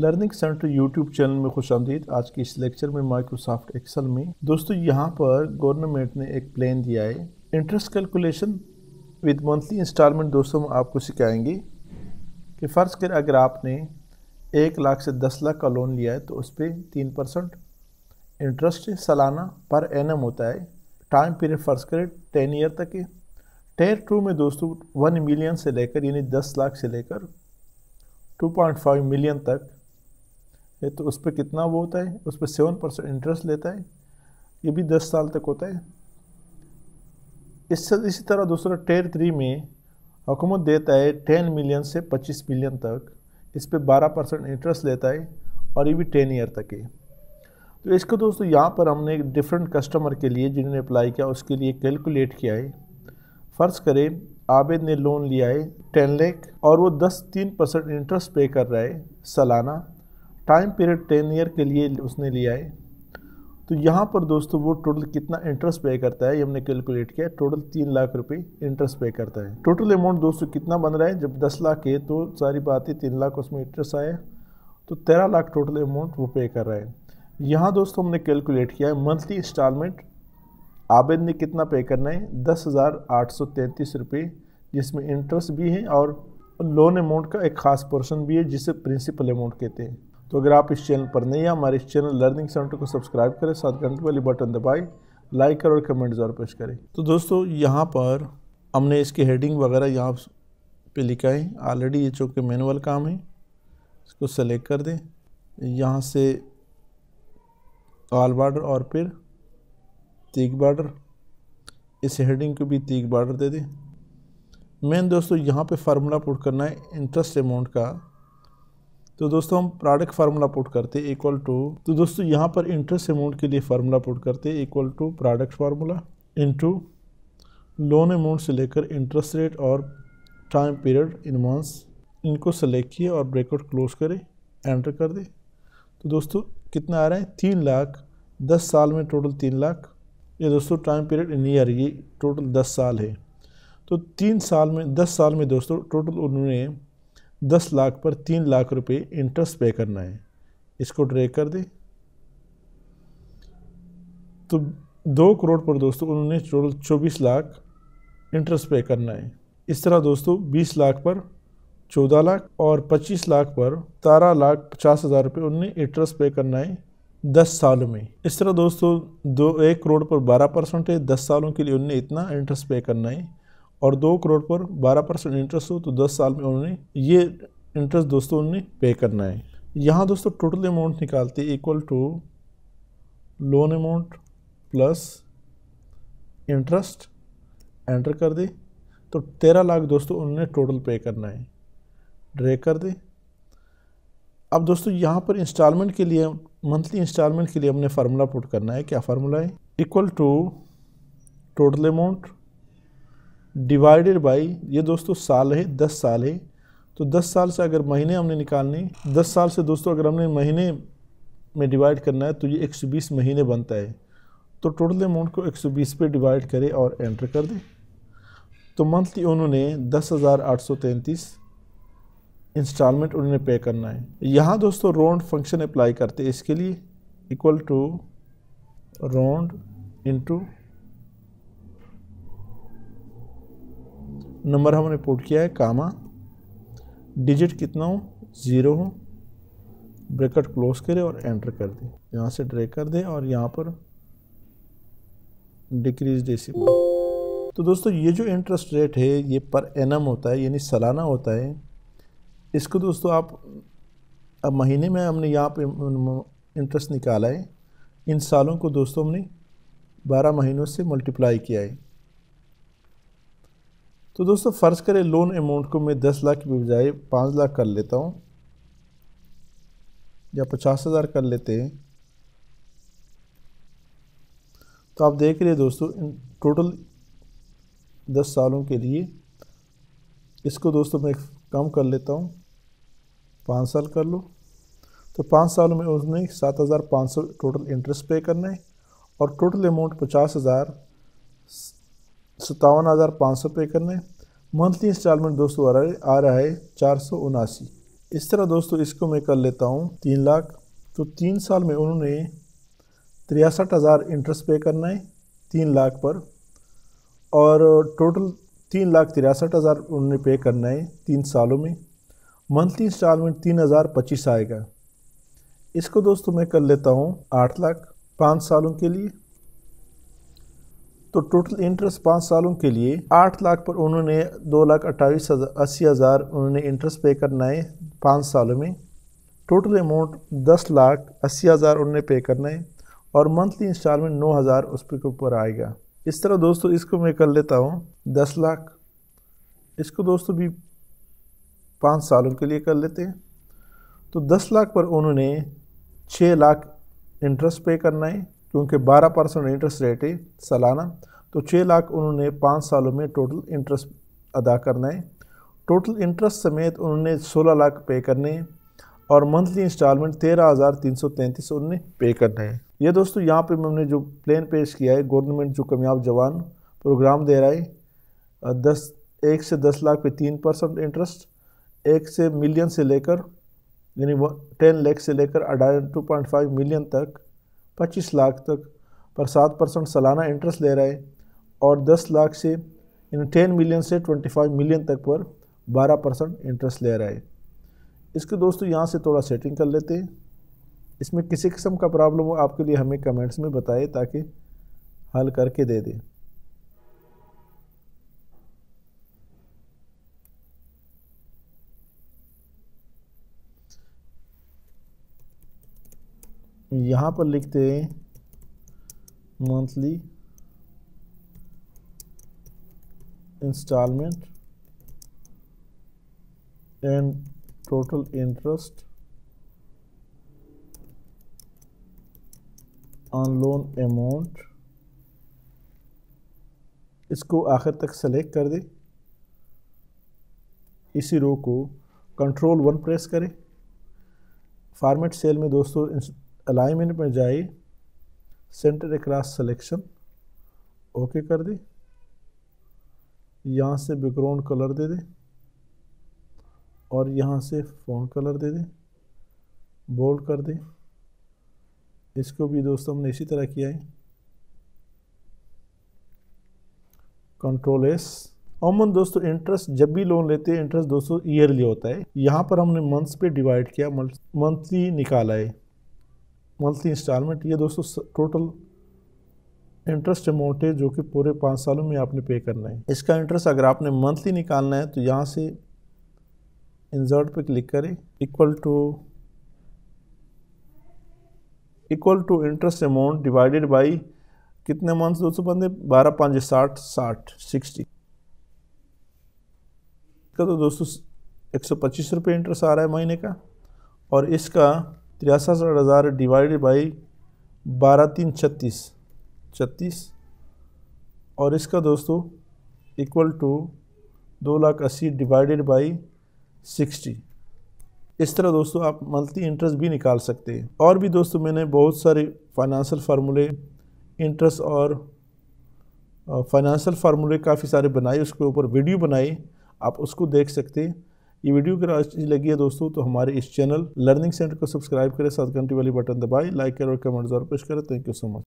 learning centre YouTube channel में खुश आमदीद आज के इस लेक्चर में माइक्रोसॉफ्ट एक्सेल में दोस्तों यहाँ पर गवर्नमेंट ने एक प्लान दिया है interest calculation with monthly installment दोस्तों हम आपको सिखाएंगे कि फ़र्ज़ कर अगर आपने एक लाख से दस लाख का लोन लिया है तो उस पर तीन परसेंट इंटरेस्ट सालाना पर एनम होता है टाइम पीरियड फ़र्ज़ करें टेन ईयर तक है टेयर टू में दोस्तों वन मिलियन से लेकर यानी दस लाख से लेकर 2.5 मिलियन तक है तो उस पर कितना वो होता है उस पर सेवन परसेंट इंटरेस्ट लेता है ये भी दस साल तक होता है इससे इसी तरह दूसरा टेर थ्री में हुकूमत देता है टेन मिलियन से पच्चीस मिलियन तक इस पर बारह परसेंट इंटरेस्ट लेता है और ये भी टेन ईयर तक है तो इसको दोस्तों यहाँ पर हमने एक डिफरेंट कस्टमर के लिए जिन्होंने अप्लाई किया उसके लिए कैलकुलेट किया है फ़र्ज़ करें आबिद ने लोन लिया है टेन लेख और वो दस तीन परसेंट इंटरेस्ट पे कर रहा है सालाना टाइम पीरियड टेन ईयर के लिए उसने लिया है तो यहाँ पर दोस्तों वो टोटल कितना इंटरेस्ट पे करता है ये हमने कैलकुलेट किया टोटल तीन लाख रुपए इंटरेस्ट पे करता है टोटल अमाउंट दोस्तों कितना बन रहा है जब दस लाख है तो सारी बात है तीन लाख उसमें इंटरेस्ट आया तो तेरह लाख टोटल अमाउंट वो पे कर रहा है यहाँ दोस्तों हमने कैलकुलेट किया है मंथली इंस्टॉलमेंट आबेद ने कितना पे करना है दस हज़ार आठ सौ तैंतीस रुपये जिसमें इंटरेस्ट भी है और लोन अमाउंट का एक ख़ास पोर्शन भी है जिसे प्रिंसिपल अमाउंट कहते हैं तो अगर आप इस चैनल पर नहीं हैं हमारे इस चैनल लर्निंग सेंटर को सब्सक्राइब करें साथ घंटे वाली बटन दबाएं लाइक करें और कमेंट ज़रूर पेश करें तो दोस्तों यहाँ पर हमने इसकी हेडिंग वगैरह यहाँ पे लिखा है ऑलरेडी ये चूँकि मैनुअल काम है इसको सेलेक्ट कर दें यहाँ से ऑल बॉर्डर और फिर तीख बॉर्डर इस हेडिंग को भी तीख बॉर्डर दे दें मेन दोस्तों यहाँ पे फार्मूला पुट करना है इंटरेस्ट अमाउंट का तो दोस्तों हम प्रोडक्ट फार्मूला पुट करते हैं इक्वल टू तो दोस्तों यहाँ पर इंटरेस्ट अमाउंट के लिए फार्मूला पुट करते equal to product formula to loan amount से लेकर इंटरेस्ट रेट और टाइम पीरियड इन मंथ्स इनको सेलेक्ट किए और ब्रेकआउट क्लोज करें एंटर कर दें तो दोस्तों कितना आ रहा है तीन लाख दस साल में टोटल तीन लाख ये दोस्तों टाइम पीरियड इन ईयर ये टोटल दस साल है तो तीन साल में दस साल में दोस्तों टोटल उन्होंने दस लाख पर तीन लाख रुपए इंटरेस्ट पे करना है इसको ट्रेक कर दें तो दो करोड़ पर दोस्तों उन्होंने टोटल चौबीस लाख इंटरेस्ट पे करना है इस तरह दोस्तों बीस लाख पर चौदह लाख और पच्चीस लाख पर सतारह लाख पचास हज़ार रुपये उन्हें इंटरेस्ट पे करना है दस सालों में इस तरह दोस्तों दो एक करोड़ पर बारह परसेंट है दस सालों के लिए उन्हें इतना इंटरेस्ट पे करना है और दो करोड़ पर बारह परसेंट इंटरेस्ट हो तो दस साल में उन्होंने ये इंटरेस्ट दोस्तों उन्होंने पे करना है यहाँ दोस्तों टोटल अमाउंट निकालते equal to loan amount plus interest enter कर दे तो तेरह लाख दोस्तों उन्होंने टोटल पे करना है ड्रे कर दे अब दोस्तों यहाँ पर इंस्टॉलमेंट के लिए मंथली इंस्टॉलमेंट के लिए हमने फार्मूला पुट करना है क्या फार्मूला है equal to total amount divided by ये दोस्तों साल है दस साल है तो दस साल से अगर महीने हमने निकालने दस साल से दोस्तों अगर हमने महीने में डिवाइड करना है तो ये 120 महीने बनता है तो टोटल अमाउंट को 120 पे डिवाइड करें और एंटर कर दें तो मंथली उन्होंने दस हज़ार आठ सौ तैंतीस इंस्टॉलमेंट उन्होंने पे करना है यहाँ दोस्तों राउंड फंक्शन अप्लाई करते हैं इसके लिए equal to round into number हमने पुट किया है कामा डिजिट कितना हो ज़ीरो हो ब्रेकट क्लोज करें और एंटर कर दें यहाँ से ड्रे कर दें और यहाँ पर डिक्रीज डेसिमल तो दोस्तों ये जो इंटरेस्ट रेट है ये पर एनम होता है यानी सालाना होता है इसको दोस्तों आप अब महीने में हमने यहाँ पे इंटरेस्ट निकाला है इन सालों को दोस्तों हमने बारह महीनों से मल्टीप्लाई किया है तो दोस्तों फ़र्ज़ करें लोन अमाउंट को मैं दस लाख के बजाय पाँच लाख कर लेता हूँ या पचास हज़ार कर लेते हैं तो आप देख रहे हैं दोस्तों इन टोटल दस सालों के लिए इसको दोस्तों मैं कम कर लेता हूँ पाँच साल कर लो तो पाँच सालों में उसने सात हज़ार पाँच सौ टोटल इंटरेस्ट पे करना है और टोटल अमाउंट पचास हज़ार सत्तावन हज़ार पाँच सौ पे करना है मंथली इंस्टॉलमेंट दोस्तों आ रहा है आ रहा है चार सौ उनासी इस तरह दोस्तों इसको मैं कर लेता हूँ तीन लाख तो तीन साल में उन्होंने तिरसठ हज़ार इंटरेस्ट पे करना है तीन लाख पर और टोटल तीन लाख तिरसठ हज़ार उन्होंने पे करना है तीन सालों में मंथली इंस्टॉलमेंट तीन हज़ार पच्चीस आएगा इसको दोस्तों मैं कर लेता हूँ आठ लाख पाँच सालों के लिए तो टोटल इंटरेस्ट पाँच सालों के लिए आठ लाख पर उन्होंने दो लाख अट्ठाईस हज़ार अस्सी हज़ार उन्होंने इंटरेस्ट पे करना है पाँच सालों में टोटल अमाउंट दस लाख अस्सी हज़ार उन्होंने पे करना है और मंथली इंस्टॉलमेंट नौ हज़ार उस पर ऊपर आएगा इस तरह दोस्तों इसको मैं कर लेता हूँ दस लाख इसको दोस्तों भी पाँच सालों के लिए कर लेते हैं तो दस लाख पर उन्होंने छः लाख इंटरेस्ट पे करना है क्योंकि 12 परसेंट इंटरेस्ट रेट है सालाना तो छः लाख उन्होंने पाँच सालों में टोटल इंटरेस्ट अदा करना है टोटल इंटरेस्ट समेत उन्होंने सोलह लाख पे करने हैं और मंथली इंस्टॉलमेंट तेरह हज़ार तीन सौ तैंतीस उन्होंने पे करना है ये दोस्तों यहाँ पे मैंने जो प्लान पेश किया है गवर्नमेंट जो कामयाब जवान प्रोग्राम दे रहा है दस एक से दस लाख पे तीन परसेंट इंटरेस्ट एक से मिलियन से लेकर यानी टेन लेख से लेकर अढ़ाई टू पॉइंट फाइव मिलियन तक पच्चीस लाख तक पर सात परसेंट सालाना इंटरेस्ट ले रहा है और दस लाख से यानी टेन मिलियन से ट्वेंटी फाइव मिलियन तक पर बारह परसेंट इंटरेस्ट ले रहा है इसके दोस्तों यहाँ से थोड़ा सेटिंग कर लेते हैं इसमें किसी किस्म का प्रॉब्लम हो आपके लिए हमें कमेंट्स में बताएं ताकि हल करके दे दें यहाँ पर लिखते हैं monthly installment and total interest on loan amount इसको आखिर तक सेलेक्ट कर दे इसी रो को कंट्रोल वन प्रेस करें फार्मेट सेल में दोस्तों अलाइनमेंट में जाए सेंटर क्रास सिलेक्शन ओके कर दी यहाँ से बैकग्राउंड कलर दे दे और यहाँ से फ़ोन कलर दे दे बोल्ड कर दें इसको भी दोस्तों हमने इसी तरह किया है कंट्रोल एस अमन दोस्तों इंटरेस्ट जब भी लोन लेते हैं इंटरेस्ट दोस्तों ईयरली होता है यहाँ पर हमने मंथ्स पे डिवाइड किया मंथली निकाला है मंथली इंस्टॉलमेंट ये दोस्तों टोटल इंटरेस्ट अमाउंट है जो कि पूरे पाँच सालों में आपने पे करना है इसका इंटरेस्ट अगर आपने मंथली निकालना है तो यहाँ से इंजर्ट पे क्लिक करें equal to equal to interest amount divided by कितने मंथ दोस्तों बंदे बारह पाँच साठ साठ सिक्सटी का तो दोस्तों एक सौ पच्चीस रुपये इंटरेस्ट आ रहा है महीने का और इसका तिरासठ हज़ार डिवाइड बाई बारह तीन छत्तीस छत्तीस और इसका दोस्तों इक्वल टू दो लाख अस्सी डिवाइडेड बाई सिक्सटी इस तरह दोस्तों आप मंथली इंटरेस्ट भी निकाल सकते हैं और भी दोस्तों मैंने बहुत सारे फाइनेंशियल फार्मूले इंटरेस्ट और फाइनेंशियल फार्मूले काफ़ी सारे बनाए उसके ऊपर वीडियो बनाई आप उसको देख सकते हैं ये वीडियो अगर अच्छी लगी है दोस्तों तो हमारे इस चैनल लर्निंग सेंटर को सब्सक्राइब करें साथ घंटे वाली बटन दबाएं लाइक करें और कमेंट जरूर पेश करें थैंक यू सो मच